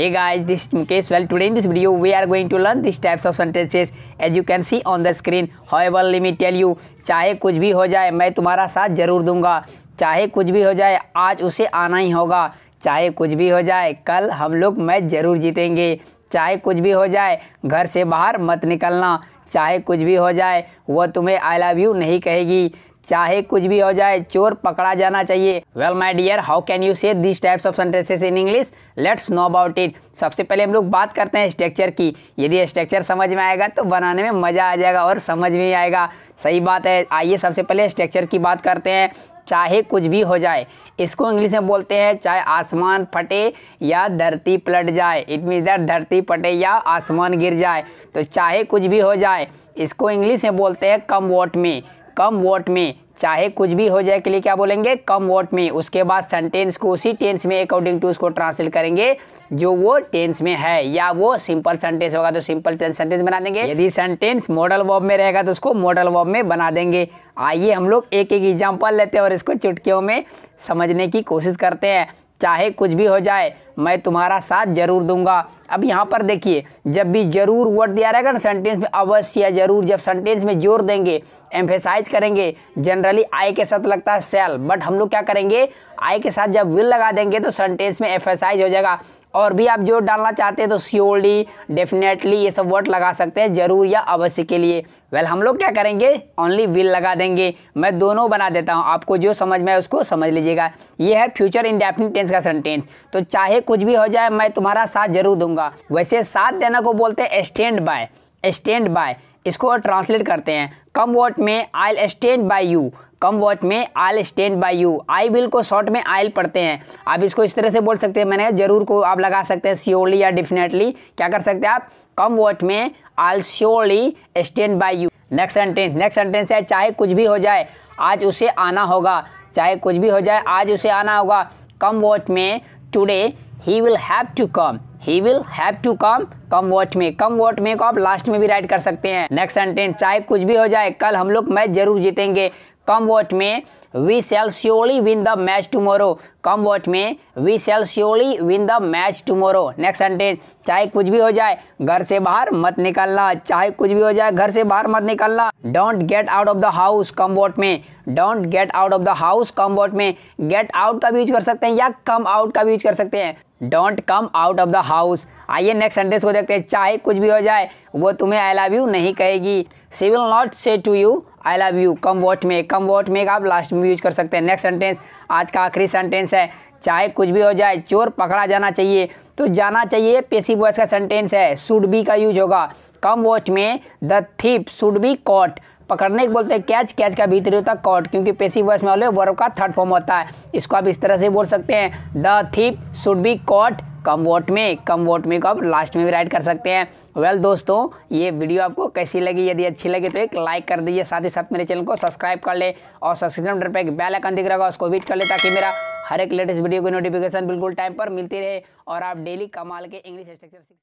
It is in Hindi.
Hey guys, this is Mukesh. Well, today in this video, we are going to learn these types of sentences. As you can see on the screen, however, let me tell you, चाहे कुछ भी हो जाए मैं तुम्हारा साथ जरूर दूंगा चाहे कुछ भी हो जाए आज उसे आना ही होगा चाहे कुछ भी हो जाए कल हम लोग मैच ज़रूर जीतेंगे चाहे कुछ भी हो जाए घर से बाहर मत निकलना चाहे कुछ भी हो जाए वह तुम्हें आई लव यू नहीं कहेगी चाहे कुछ भी हो जाए चोर पकड़ा जाना चाहिए well my dear how can you say this types of sentences in English let's know about it सबसे पहले हम लोग बात करते हैं स्ट्रक्चर की यदि स्ट्रक्चर समझ में आएगा तो बनाने में मज़ा आ जाएगा और समझ में आएगा सही बात है आइए सबसे पहले स्ट्रक्चर की बात करते हैं चाहे कुछ भी हो जाए इसको इंग्लिश में बोलते हैं चाहे आसमान फटे या धरती पलट जाए इट मीन दैट धरती फटे या आसमान गिर जाए तो चाहे कुछ भी हो जाए इसको इंग्लिश में बोलते हैं कम वोट में कम वोट में चाहे कुछ भी हो जाए के लिए क्या बोलेंगे कम वोट में उसके बाद सेंटेंस को उसी टेंस में अकॉर्डिंग टू उसको ट्रांसलेट करेंगे जो वो टेंस में है या वो सिंपल सेंटेंस होगा तो सिंपल सेंटेंस बना देंगे यदि सेंटेंस मॉडल वर्ब में रहेगा तो उसको मॉडल वर्ब में बना देंगे आइए हम लोग एक एक एग्जाम्पल लेते हैं और इसको चुटकियों में समझने की कोशिश करते हैं चाहे कुछ भी हो जाए मैं तुम्हारा साथ जरूर दूंगा अब यहाँ पर देखिए जब भी जरूर वर्ड दिया रहेगा ना सेंटेंस में अवश्य या जरूर जब सेंटेंस में जोर देंगे एम्फेसाइज करेंगे जनरली आई के साथ लगता है सेल बट हम लोग क्या करेंगे आई के साथ जब विल लगा देंगे तो सेंटेंस में एम्फेसाइज हो जाएगा और भी आप जो डालना चाहते हैं तो सियोरली डेफिनेटली ये सब वर्ड लगा सकते हैं जरूर या अवश्य के लिए वेल well, हम लोग क्या करेंगे ओनली विल लगा देंगे मैं दोनों बना देता हूँ आपको जो समझ में आए उसको समझ लीजिएगा ये है फ्यूचर इंडेफिनिट टेंस का सेंटेंस तो चाहे कुछ भी हो जाए मैं तुम्हारा साथ जरूर दूंगा वैसे साथ देना को बोलते हैं स्टैंड बाय स्टैंड बाय इसको ट्रांसलेट करते हैं come what may I stand by you come what may I stand by you I will को शॉर्ट में आयल पढ़ते हैं आप इसको इस तरह से बोल सकते हैं मैंने जरूर को आप लगा सकते हैं श्योरली या डेफिनेटली क्या कर सकते हैं आप come what may I surely stand by you next sentence next sentence है चाहे कुछ भी हो जाए आज उसे आना होगा चाहे कुछ भी हो जाए आज उसे आना होगा come what may today he will have to come he will have to come come what may come what में को आप लास्ट में भी राइट कर सकते हैं नेक्स्ट सेंटेंस चाहे कुछ भी हो जाए कल हम लोग मैच जरूर जीतेंगे come what may we shall surely win the match tomorrow come what may we shall surely win the match tomorrow next sentence चाहे कुछ भी हो जाए घर से बाहर मत निकलना चाहे कुछ भी हो जाए घर से बाहर मत निकलना don't get out of the house come what may don't get out of the house come what may get out का भी यूज कर सकते हैं या कम आउट का भी यूज कर सकते हैं don't come out of the house आइए नेक्स्ट सेंटेंस को देखते हैं चाहे कुछ भी हो जाए वो तुम्हें आई लव यू नहीं कहेगी she will not say to you I love you come what may come what में आप लास्ट में यूज कर सकते हैं नेक्स्ट सेंटेंस आज का आखिरी सेंटेंस है चाहे कुछ भी हो जाए चोर पकड़ा जाना चाहिए तो जाना चाहिए पेसी बॉयस का सेंटेंस है सुड बी का यूज होगा come what may the thief should be caught पकड़ने के बोलते हैं कैच कैच का भीतरी होता है कॉट क्योंकि पेशी वॉइस में वाले वर्ब का थर्ड फॉर्म होता है इसको आप इस तरह से बोल सकते हैं the thief should be caught come what may come what में को आप लास्ट में भी राइट कर सकते हैं वेल well, दोस्तों ये वीडियो आपको कैसी लगी यदि अच्छी लगी तो एक लाइक कर दीजिए साथ ही साथ मेरे चैनल को सब्सक्राइब कर ले और सब्सक्रिप्शन बटन पर एक बेल आइकन दिख रहा होगा उसको भी कर ले ताकि मेरा हर एक लेटेस्ट वीडियो की नोटिफिकेशन बिल्कुल टाइम पर मिलती रहे और आप डेली कमाल के इंग्लिश स्ट्रक्चर